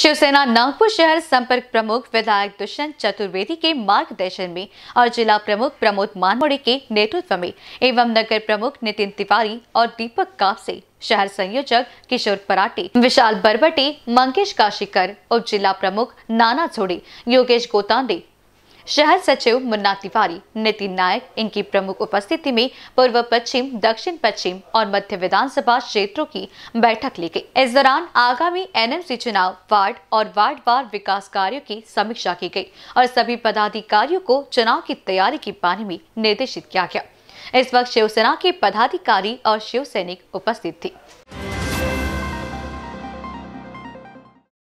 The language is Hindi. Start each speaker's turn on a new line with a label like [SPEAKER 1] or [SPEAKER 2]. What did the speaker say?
[SPEAKER 1] शिवसेना नागपुर शहर संपर्क प्रमुख विधायक दुष्यंत चतुर्वेदी के मार्गदर्शन में और जिला प्रमुख प्रमोद मानमोड़े के नेतृत्व में एवं नगर प्रमुख नितिन तिवारी और दीपक से शहर संयोजक किशोर पराटे विशाल बरबटे मंकेश काशीकर उप जिला प्रमुख नाना झोड़े योगेश गोतांडे शहर सचिव मुन्ना तिवारी नितिन नायक इनकी प्रमुख उपस्थिति में पूर्व पश्चिम दक्षिण पश्चिम और मध्य विधानसभा क्षेत्रों की बैठक ली गई इस दौरान आगामी एनएमसी चुनाव वार्ड और वार्ड वार विकास कार्यो की समीक्षा की गई और सभी पदाधिकारियों को चुनाव की तैयारी के बारे में निर्देशित किया गया इस वक्त शिवसेना के पदाधिकारी और शिव सैनिक उपस्थित थी